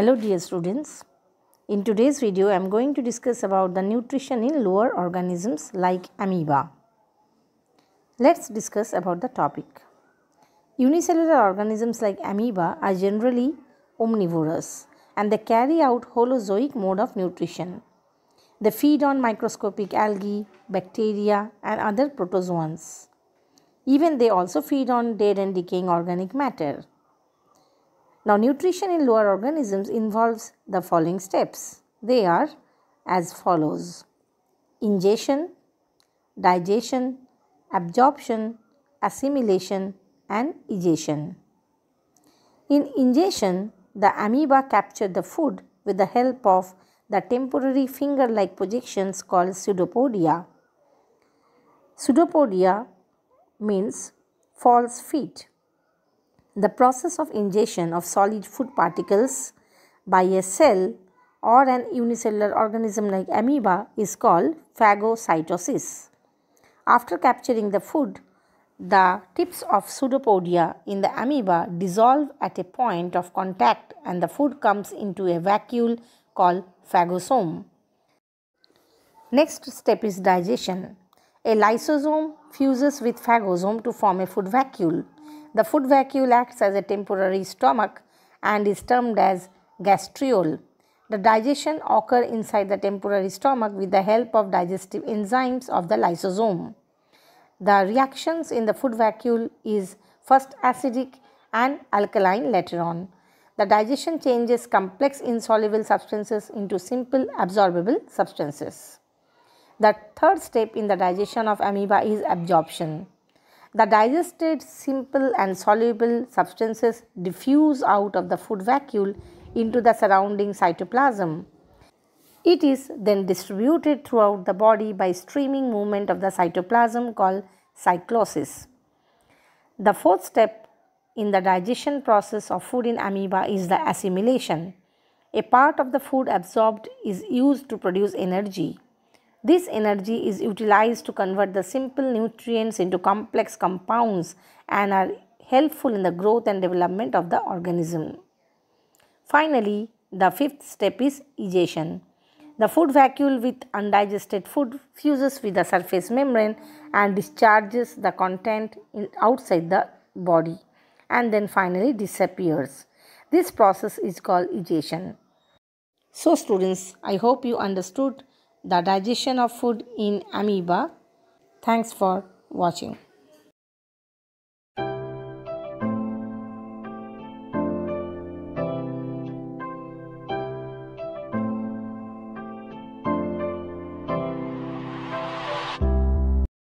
Hello dear students, in today's video I am going to discuss about the nutrition in lower organisms like amoeba. Let's discuss about the topic. Unicellular organisms like amoeba are generally omnivorous and they carry out holozoic mode of nutrition. They feed on microscopic algae, bacteria and other protozoans. Even they also feed on dead and decaying organic matter. Now, nutrition in lower organisms involves the following steps. They are as follows ingestion, digestion, absorption, assimilation, and egestion. In ingestion, the amoeba capture the food with the help of the temporary finger like projections called pseudopodia. Pseudopodia means false feet. The process of ingestion of solid food particles by a cell or an unicellular organism like amoeba is called phagocytosis. After capturing the food, the tips of pseudopodia in the amoeba dissolve at a point of contact and the food comes into a vacuole called phagosome. Next step is digestion. A lysosome fuses with phagosome to form a food vacuole. The food vacuole acts as a temporary stomach and is termed as gastriole. The digestion occurs inside the temporary stomach with the help of digestive enzymes of the lysosome. The reactions in the food vacuole is first acidic and alkaline later on. The digestion changes complex insoluble substances into simple absorbable substances. The third step in the digestion of amoeba is absorption. The digested simple and soluble substances diffuse out of the food vacuole into the surrounding cytoplasm. It is then distributed throughout the body by streaming movement of the cytoplasm called cyclosis. The fourth step in the digestion process of food in amoeba is the assimilation. A part of the food absorbed is used to produce energy. This energy is utilized to convert the simple nutrients into complex compounds and are helpful in the growth and development of the organism. Finally, the fifth step is ejection. The food vacuole with undigested food fuses with the surface membrane and discharges the content outside the body and then finally disappears. This process is called ejection. So students, I hope you understood the digestion of food in amoeba. Thanks for watching.